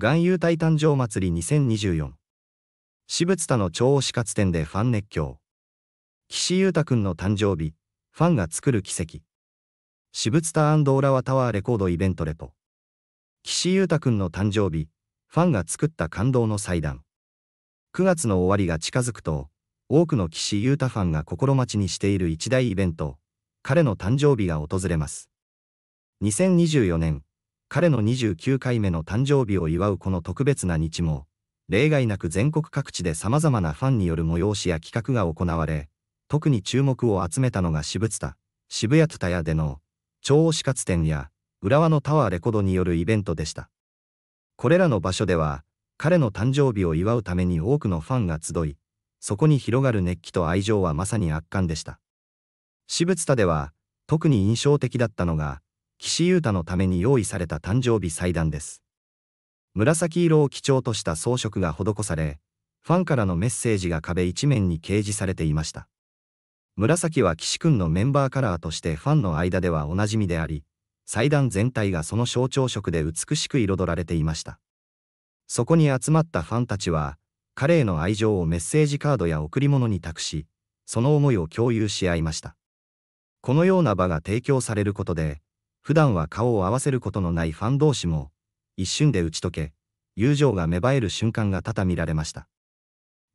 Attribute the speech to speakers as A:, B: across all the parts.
A: 岩有体誕生祭り2024私物田の超推し活展でファン熱狂岸優太くんの誕生日ファンが作る奇跡私物田オラワタワーレコードイベントレポ岸優太くんの誕生日ファンが作った感動の祭壇9月の終わりが近づくと多くの岸優太ファンが心待ちにしている一大イベント彼の誕生日が訪れます2024年彼の29回目の誕生日を祝うこの特別な日も、例外なく全国各地で様々なファンによる催しや企画が行われ、特に注目を集めたのが渋田、渋谷津田屋での、超推し活展や、浦和のタワーレコードによるイベントでした。これらの場所では、彼の誕生日を祝うために多くのファンが集い、そこに広がる熱気と愛情はまさに圧巻でした。渋田では、特に印象的だったのが、岸優太のために用意された誕生日祭壇です。紫色を基調とした装飾が施され、ファンからのメッセージが壁一面に掲示されていました。紫は岸くんのメンバーカラーとしてファンの間ではおなじみであり、祭壇全体がその象徴色で美しく彩られていました。そこに集まったファンたちは、彼への愛情をメッセージカードや贈り物に託し、その思いを共有し合いました。このような場が提供されることで、普段は顔を合わせることのないファン同士も、一瞬で打ち解け、友情が芽生える瞬間が多々見られました。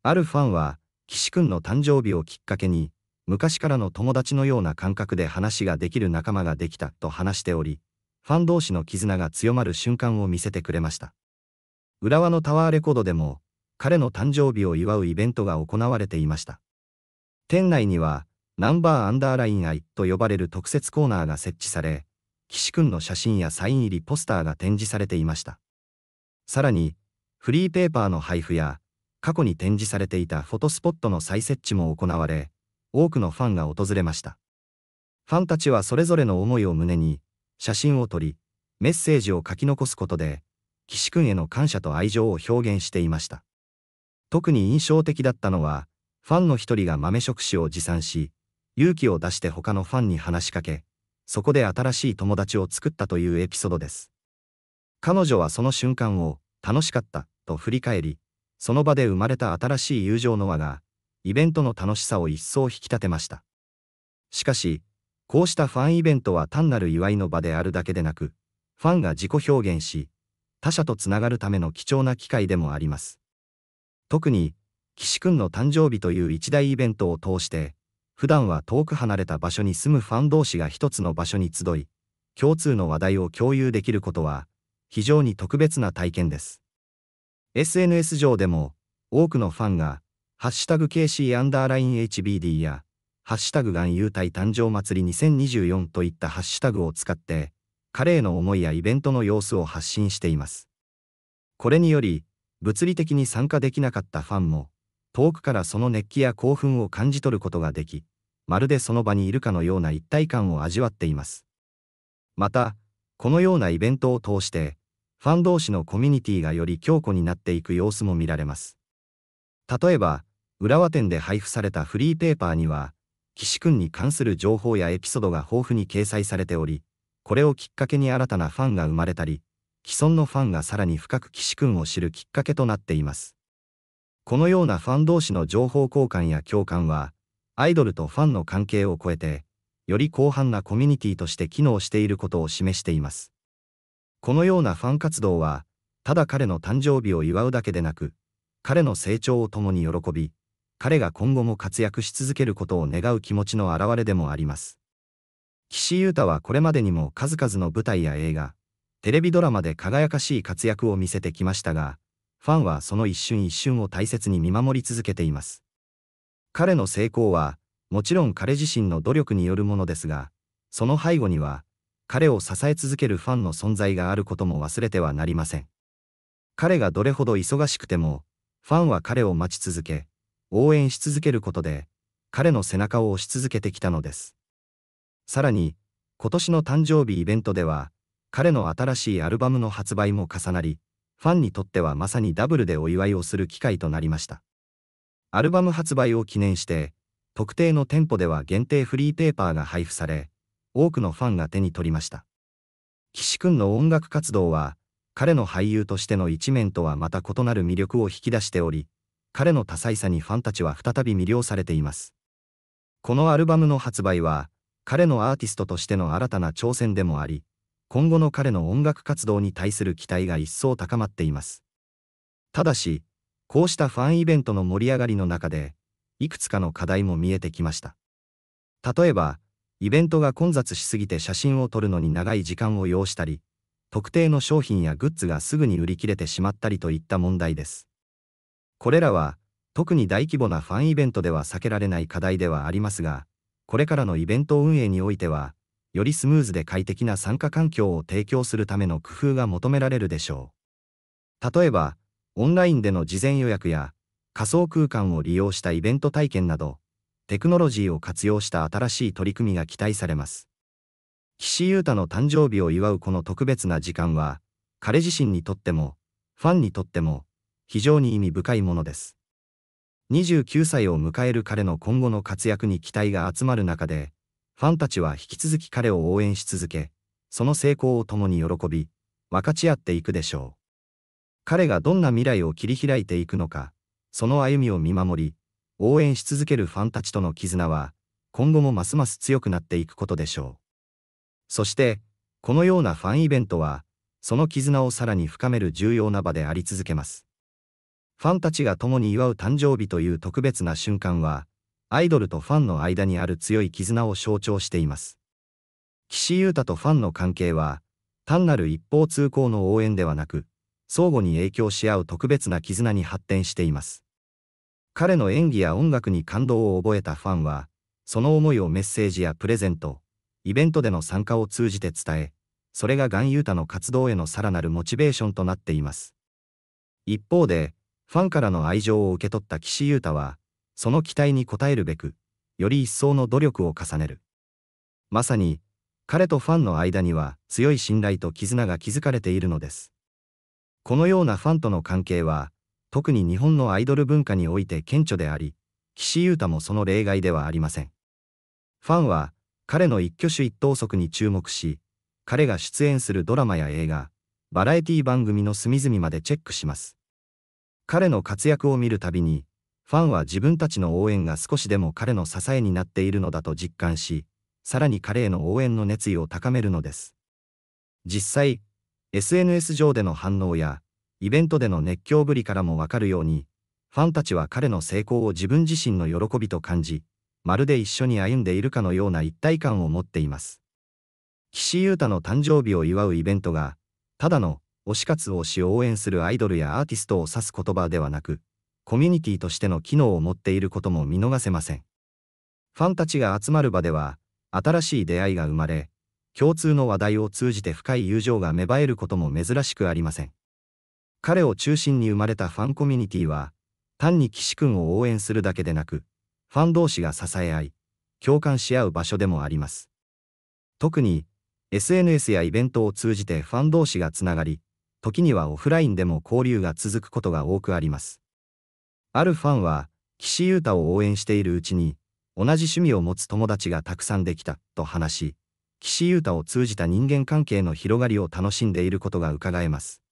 A: あるファンは、岸くんの誕生日をきっかけに、昔からの友達のような感覚で話ができる仲間ができたと話しており、ファン同士の絆が強まる瞬間を見せてくれました。浦和のタワーレコードでも、彼の誕生日を祝うイベントが行われていました。店内には、ナンバーアンダーライン愛と呼ばれる特設コーナーが設置され、岸くんの写真やサイン入りポスターが展示されていました。さらに、フリーペーパーの配布や、過去に展示されていたフォトスポットの再設置も行われ、多くのファンが訪れました。ファンたちはそれぞれの思いを胸に、写真を撮り、メッセージを書き残すことで、岸くんへの感謝と愛情を表現していました。特に印象的だったのは、ファンの一人が豆食紙を持参し、勇気を出して他のファンに話しかけ、そこで新しい友達を作ったというエピソードです。彼女はその瞬間を、楽しかった、と振り返り、その場で生まれた新しい友情の輪が、イベントの楽しさを一層引き立てました。しかし、こうしたファンイベントは単なる祝いの場であるだけでなく、ファンが自己表現し、他者とつながるための貴重な機会でもあります。特に、岸くんの誕生日という一大イベントを通して、普段は遠く離れた場所に住むファン同士が一つの場所に集い、共通の話題を共有できることは、非常に特別な体験です。SNS 上でも、多くのファンが、ハッシュタグ KC アンダーライン HBD や、ハッシュタグがん優待誕生祭り2024といったハッシュタグを使って、彼への思いやイベントの様子を発信しています。これにより、物理的に参加できなかったファンも、遠くからその熱気や興奮を感じ取ることができ、まるでその場にいるかのような一体感を味わっています。また、このようなイベントを通して、ファン同士のコミュニティがより強固になっていく様子も見られます。例えば、浦和店で配布されたフリーペーパーには、岸くんに関する情報やエピソードが豊富に掲載されており、これをきっかけに新たなファンが生まれたり、既存のファンがさらに深く岸くんを知るきっかけとなっています。このようなファン同士の情報交換や共感は、アイドルとファンの関係を超えて、より広範なコミュニティとして機能していることを示しています。このようなファン活動は、ただ彼の誕生日を祝うだけでなく、彼の成長を共に喜び、彼が今後も活躍し続けることを願う気持ちの表れでもあります。岸優太はこれまでにも数々の舞台や映画、テレビドラマで輝かしい活躍を見せてきましたが、ファンはその一瞬一瞬を大切に見守り続けています。彼の成功は、もちろん彼自身の努力によるものですが、その背後には、彼を支え続けるファンの存在があることも忘れてはなりません。彼がどれほど忙しくても、ファンは彼を待ち続け、応援し続けることで、彼の背中を押し続けてきたのです。さらに、今年の誕生日イベントでは、彼の新しいアルバムの発売も重なり、ファンにとってはまさにダブルでお祝いをする機会となりました。アルバム発売を記念して、特定の店舗では限定フリーペーパーが配布され、多くのファンが手に取りました。岸君の音楽活動は、彼の俳優としての一面とはまた異なる魅力を引き出しており、彼の多彩さにファンたちは再び魅了されています。このアルバムの発売は、彼のアーティストとしての新たな挑戦でもあり、今後の彼の音楽活動に対する期待が一層高まっています。ただし、こうしたファンイベントの盛り上がりの中で、いくつかの課題も見えてきました。例えば、イベントが混雑しすぎて写真を撮るのに長い時間を要したり、特定の商品やグッズがすぐに売り切れてしまったりといった問題です。これらは、特に大規模なファンイベントでは避けられない課題ではありますが、これからのイベント運営においては、よりスムーズで快適な参加環境を提供するための工夫が求められるでしょう。例えば、オンラインでの事前予約や、仮想空間を利用したイベント体験など、テクノロジーを活用した新しい取り組みが期待されます。岸優太の誕生日を祝うこの特別な時間は、彼自身にとっても、ファンにとっても、非常に意味深いものです。29歳を迎える彼の今後の活躍に期待が集まる中で、ファンたちは引き続き彼を応援し続け、その成功を共に喜び、分かち合っていくでしょう。彼がどんな未来を切り開いていくのか、その歩みを見守り、応援し続けるファンたちとの絆は、今後もますます強くなっていくことでしょう。そして、このようなファンイベントは、その絆をさらに深める重要な場であり続けます。ファンたちが共に祝う誕生日という特別な瞬間は、アイドルとファンの間にある強い絆を象徴しています。岸優太とファンの関係は、単なる一方通行の応援ではなく、相互に影響し合う特別な絆に発展しています。彼の演技や音楽に感動を覚えたファンは、その思いをメッセージやプレゼント、イベントでの参加を通じて伝え、それがガンユータの活動へのさらなるモチベーションとなっています。一方で、ファンからの愛情を受け取った岸優太は、その期待に応えるべく、より一層の努力を重ねる。まさに、彼とファンの間には強い信頼と絆が築かれているのです。このようなファンとの関係は、特に日本のアイドル文化において顕著であり、岸優太もその例外ではありません。ファンは、彼の一挙手一投足に注目し、彼が出演するドラマや映画、バラエティ番組の隅々までチェックします。彼の活躍を見るたびに、ファンは自分たちの応援が少しでも彼の支えになっているのだと実感し、さらに彼への応援の熱意を高めるのです。実際、SNS 上での反応や、イベントでの熱狂ぶりからもわかるように、ファンたちは彼の成功を自分自身の喜びと感じ、まるで一緒に歩んでいるかのような一体感を持っています。岸優太の誕生日を祝うイベントが、ただの推し活をし応援するアイドルやアーティストを指す言葉ではなく、コミュニティとしての機能を持っていることも見逃せません。ファンたちが集まる場では、新しい出会いが生まれ、共通の話題を通じて深い友情が芽生えることも珍しくありません。彼を中心に生まれたファンコミュニティは、単に岸君を応援するだけでなく、ファン同士が支え合い、共感し合う場所でもあります。特に、SNS やイベントを通じてファン同士がつながり、時にはオフラインでも交流が続くことが多くあります。あるファンは、岸優太を応援しているうちに、同じ趣味を持つ友達がたくさんできた、と話し、岸優太を通じた人間関係の広がりを楽しんでいることが伺えます。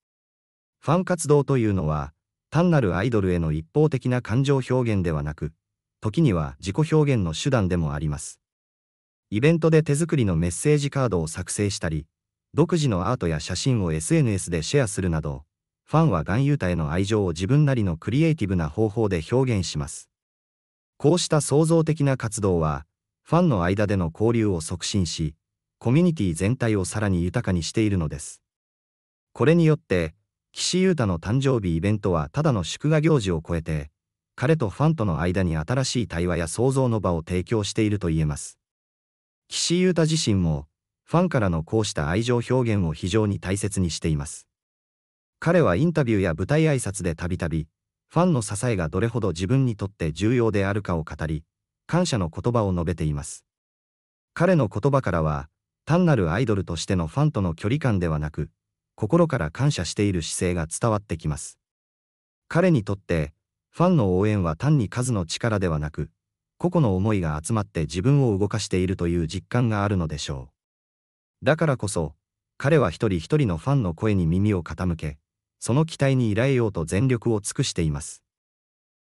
A: ファン活動というのは、単なるアイドルへの一方的な感情表現ではなく、時には自己表現の手段でもあります。イベントで手作りのメッセージカードを作成したり、独自のアートや写真を SNS でシェアするなど、ファンは男優太への愛情を自分なりのクリエイティブな方法で表現します。こうした創造的な活動は、ファンの間での交流を促進し、コミュニティ全体をさらに豊かにしているのです。これによって、岸優太の誕生日イベントはただの祝賀行事を超えて、彼とファンとの間に新しい対話や創造の場を提供していると言えます。岸優太自身も、ファンからのこうした愛情表現を非常に大切にしています。彼はインタビューや舞台挨拶でたびたび、ファンの支えがどれほど自分にとって重要であるかを語り、感謝の言葉を述べています。彼の言葉からは、単なるアイドルとしてのファンとの距離感ではなく、心から感謝している姿勢が伝わってきます。彼にとって、ファンの応援は単に数の力ではなく、個々の思いが集まって自分を動かしているという実感があるのでしょう。だからこそ、彼は一人一人のファンの声に耳を傾け、その期待に依頼ようと全力を尽くしています。